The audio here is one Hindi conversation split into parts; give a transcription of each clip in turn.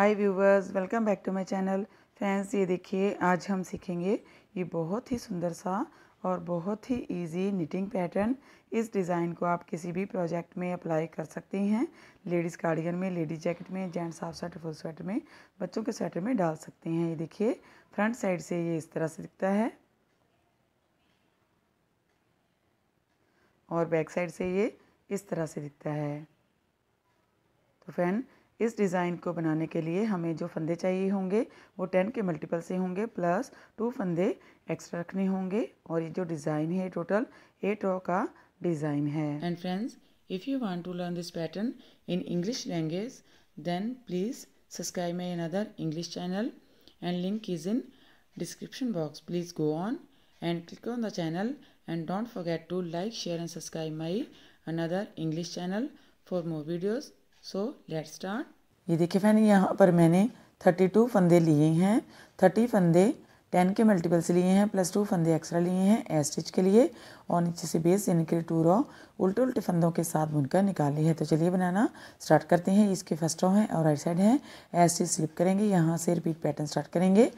hi viewers welcome back to my channel friends ये देखिए आज हम सीखेंगे ये बहुत ही सुंदर सा और बहुत ही इजी निटिंग पैटर्न इस डिज़ाइन को आप किसी भी प्रोजेक्ट में अप्लाई कर सकते हैं लेडीज़ कार्डिगन में लेडीज़ जैकेट में gents half sweater full sweater में बच्चों के स्वेटर में डाल सकते हैं ये देखिए फ्रंट साइड से ये इस तरह से दिखता है और बैक साइड से ये इस तरह से दिखता है तो फ्रेंड इस डिज़ाइन को बनाने के लिए हमें जो फंदे चाहिए होंगे वो टेन के मल्टीपल से होंगे प्लस टू फंदे एक्स्ट्रा रखने होंगे और ये जो डिज़ाइन है टोटल एट रो का डिज़ाइन है and friends if you want to learn this pattern in English language then please subscribe my another English channel and link is in description box please go on and click on the channel and don't forget to like share and subscribe my another English channel for more videos so let start ये देखिए फैन यहाँ पर मैंने थर्टी टू फंदे लिए हैं थर्टी फंदे टेन के मल्टीपल से लिए हैं प्लस टू फंदे एक्स्ट्रा लिए हैं ए स्टिच के लिए और नीचे से बेस यानी कि टू रॉ उल्टे उल्टे फंदों के साथ बुनकर लिए हैं तो चलिए बनाना स्टार्ट करते हैं इसके फर्स्ट रॉ है और राइट साइड है ए स्टिच स्लिप करेंगे यहाँ से रिपीट पैटर्न स्टार्ट करेंगे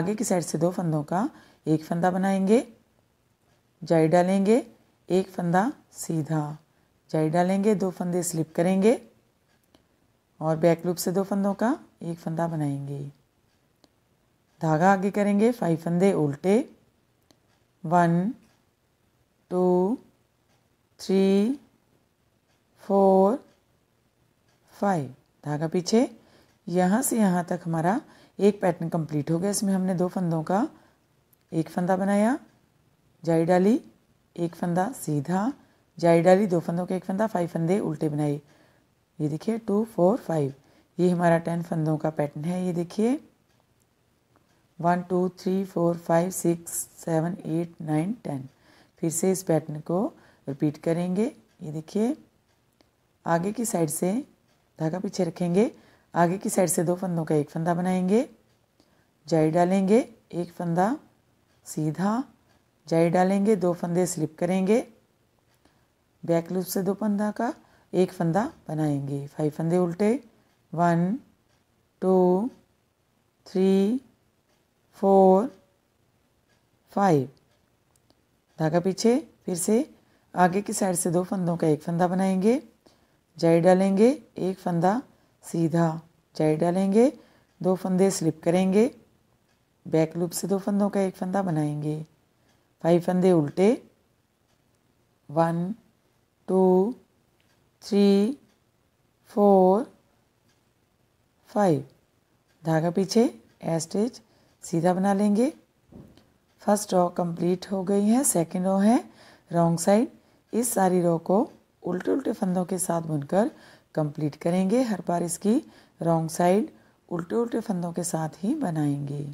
आगे की साइड से दो फंदों का एक फंदा बनाएंगे जाई डालेंगे एक फंदा सीधा जाई डालेंगे दो फंदे स्लिप करेंगे और बैक लूप से दो फंदों का एक फंदा बनाएंगे धागा आगे करेंगे फाइव फंदे उल्टे one two three four five धागा पीछे यहाँ से यहाँ तक हमारा एक पैटर्न कंप्लीट हो गया इसमें हमने दो फंदों का एक फंदा बनाया जाई डाली एक फंदा सीधा जाई डाली दो फंदों का एक फंदा फाइव फंदे उल्टे बनाए ये देखिए टू फोर फाइव ये हमारा टेन फंदों का पैटर्न है ये देखिए one two three four five six seven eight nine ten फिर से इस पैटर्न को रिपीट करेंगे ये देखिए आगे की साइड से धागा पीछे रखेंगे आगे की साइड से दो फंदों का एक फंदा बनाएंगे जाई डालेंगे एक फंदा सीधा जाई डालेंगे दो फंदे स्लिप करेंगे बैक लूप से दो फंदा का एक फंदा बनाएंगे फाइव फंदे उल्टे one two three four five धागा पीछे फिर से आगे की साइड से दो फंदों का एक फंदा बनाएंगे जाई डालेंगे एक फंदा सीधा जाई डालेंगे दो फंदे स्लिप करेंगे बैक लूप से दो फंदों का एक फंदा बनाएंगे फाइव फंदे उल्टे one two three four five धागा पीछे एस्टेज सीधा बना लेंगे फर्स्ट रॉ कंप्लीट हो गई है सेकेंड रॉ है रॉन्ग साइड इस सारी रॉ को उल्टे उल्टे फंदों के साथ बुनकर कंप्लीट करेंगे हर बार इसकी रॉन्ग साइड उल्टे उल्टे फंदों के साथ ही बनाएंगे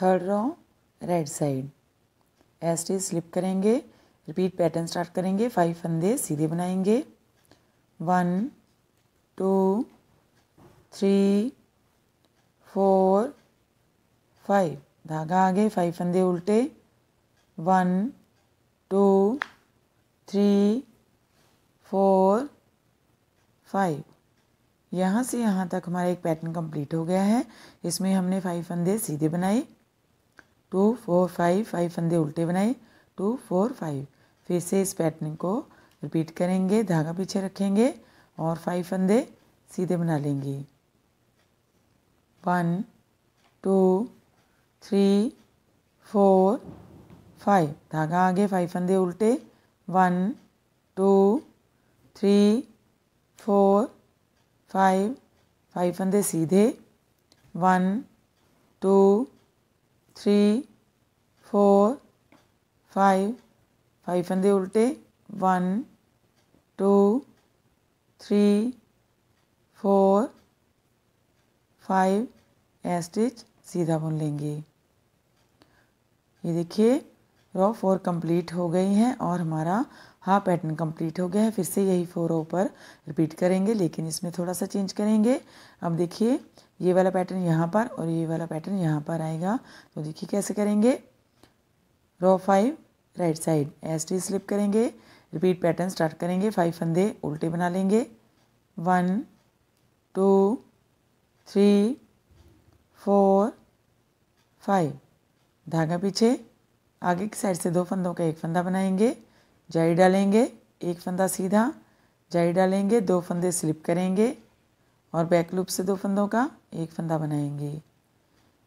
third row right side S T slip करेंगे रिपीट पैटर्न स्टार्ट करेंगे फाइव फंदे सीधे बनाएंगे one two three four five धागा आगे फाइव फंदे उल्टे one two three four five यहाँ से यहाँ तक हमारा एक पैटर्न कंप्लीट हो गया है इसमें हमने फाइव फंदे सीधे बनाए टू फोर फाइव फाइव फंदे उल्टे बनाए टू फोर फाइव फिर से इस पैटर्न को रिपीट करेंगे धागा पीछे रखेंगे और फाइव फंदे सीधे बना लेंगे one two three four five धागा आगे फाइव फंदे उल्टे one two three four five five फंदे सीधे one two three four five five फंदे उल्टे one two three four five a stitch सीधा बुन लेंगे ये देखिए रो फोर कंप्लीट हो गई हैं और हमारा हाफ पैटर्न कंप्लीट हो गया है फिर से यही फोर पर रिपीट करेंगे लेकिन इसमें थोड़ा सा चेंज करेंगे अब देखिए ये वाला पैटर्न यहाँ पर और ये वाला पैटर्न यहाँ पर आएगा तो देखिए कैसे करेंगे row five right side S T slip करेंगे रिपीट पैटर्न स्टार्ट करेंगे फाइव फंदे उल्टे बना लेंगे one two three four five धागा पीछे आगे की साइड से दो फंदों का एक फंदा बनाएंगे जाई डालेंगे एक फंदा सीधा जाई डालेंगे दो फंदे स्लिप करेंगे और बैक लूप से दो फंदों का एक फंदा बनाएंगे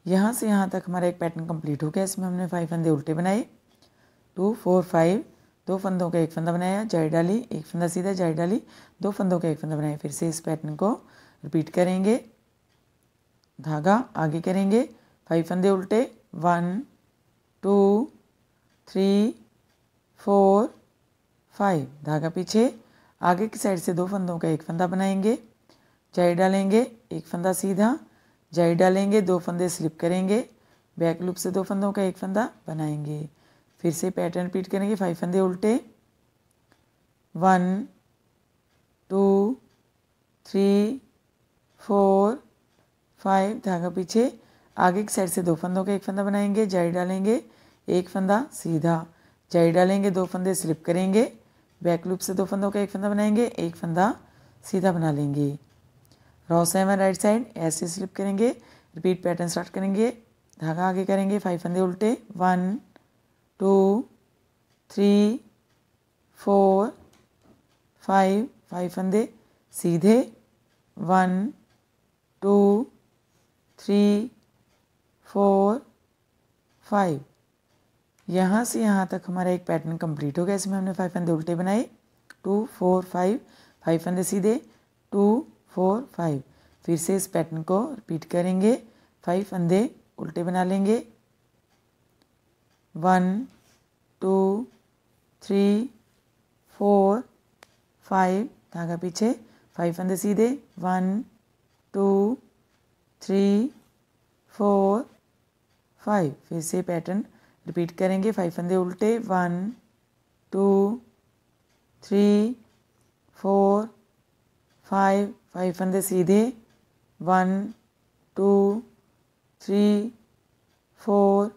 यहाँ से यहाँ तक हमारा एक पैटर्न कंप्लीट हो गया इसमें हमने फाइव फंदे उल्टे बनाए टू फोर फाइव दो फंदों का एक फंदा बनाया जाई डाली एक फंदा सीधा जाई डाली दो फंदों का एक फंदा बनाया फिर से इस पैटर्न को रिपीट करेंगे धागा आगे करेंगे फाइव फंदे उल्टे one two three four five धागा पीछे आगे की साइड से दो फंदों का एक फंदा बनाएंगे जाई डालेंगे एक फंदा सीधा जाई डालेंगे दो फंदे स्लिप करेंगे बैक लूप से दो फंदों का एक फंदा बनाएंगे फिर से पैटर्न रिपीट करेंगे फाइव फंदे उल्टे one two three four five धागा पीछे आगे की साइड से दो फंदों का एक फंदा बनाएंगे जाई डालेंगे एक फंदा सीधा जाई डालेंगे दो फंदे स्लिप करेंगे बैक लूप से दो फंदों का एक फंदा बनाएंगे एक फंदा सीधा बना लेंगे रॉ सेवन राइट साइड ऐसे स्लिप करेंगे रिपीट पैटर्न स्टार्ट करेंगे धागा आगे करेंगे फाइव फंदे उल्टे one two three four five five फंदे सीधे one two three four five यहाँ से यहाँ तक हमारा एक पैटर्न कंप्लीट हो गया इसमें हमने फाइव फंदे उल्टे बनाए टू फोर फाइव फाइव फंदे सीधे टू फोर फाइव फिर से इस पैटर्न को रिपीट करेंगे फाइव फंदे उल्टे बना लेंगे one two three four five धागा पीछे फाइव फंदे सीधे one two three four five फिर से पैटर्न रिपीट करेंगे फाइव फंदे उल्टे one two three four five five फंदे सीधे one two three four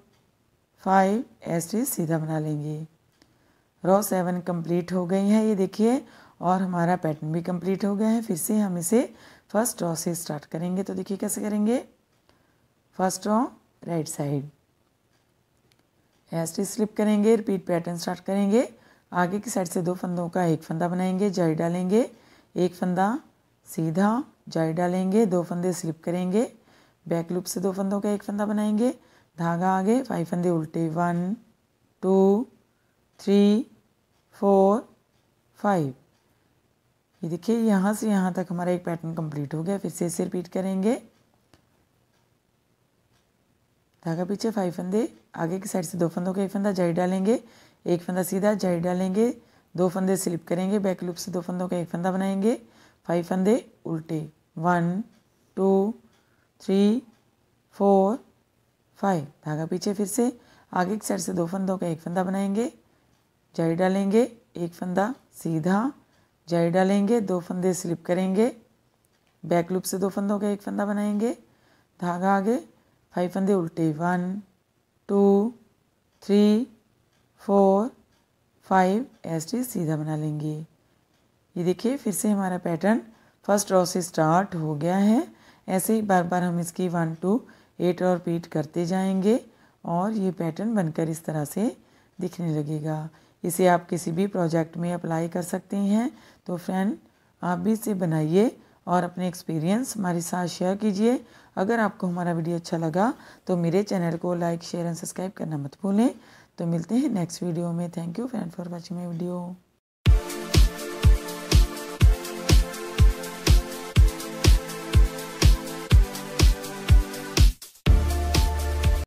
five ऐसे सीधा बना लेंगे रॉ सेवन कंप्लीट हो गई है ये देखिए और हमारा पैटर्न भी कंप्लीट हो गया है फिर से हम इसे फर्स्ट रॉ से स्टार्ट करेंगे तो देखिए कैसे करेंगे first row right side S T slip करेंगे रिपीट पैटर्न स्टार्ट करेंगे आगे की साइड से दो फंदों का एक फंदा बनाएंगे जारी डालेंगे एक फंदा सीधा जाई डालेंगे दो फंदे स्लिप करेंगे बैक लूप से दो फंदों का एक फंदा बनाएंगे धागा आगे फाइव फंदे उल्टे one two three four five ये देखिए यहाँ से यहाँ तक हमारा एक पैटर्न कंप्लीट हो गया फिर से इसे रिपीट करेंगे धागा पीछे फाइव फंदे आगे की साइड से दो फंदों का एक फंदा जाई डालेंगे एक फंदा सीधा जाई डालेंगे दो फंदे स्लिप करेंगे बैक लूप से दो फंदों का एक फंदा बनाएंगे फाइव फंदे उल्टे one two three four five धागा पीछे फिर से आगे की साइड से दो फंदों का एक फंदा बनाएंगे जाई डालेंगे एक फंदा सीधा जाई डालेंगे दो फंदे स्लिप करेंगे बैक लूप से दो फंदों का एक फंदा बनाएंगे धागा आगे फाइव फंदे उल्टे one two three four five टी सीधा बना लेंगे ये देखिए फिर से हमारा पैटर्न फर्स्ट रॉ से स्टार्ट हो गया है ऐसे ही बार बार हम इसकी वन टू एट और रिपीट करते जाएंगे और ये पैटर्न बनकर इस तरह से दिखने लगेगा इसे आप किसी भी प्रोजेक्ट में अप्लाई कर सकते हैं तो फ्रेंड आप भी इसे बनाइए और अपने एक्सपीरियंस हमारे साथ शेयर कीजिए अगर आपको हमारा वीडियो अच्छा लगा तो मेरे चैनल को लाइक शेयर एंड सब्सक्राइब करना मत भूलें तो मिलते हैं नेक्स्ट वीडियो में thank you friend for watching my video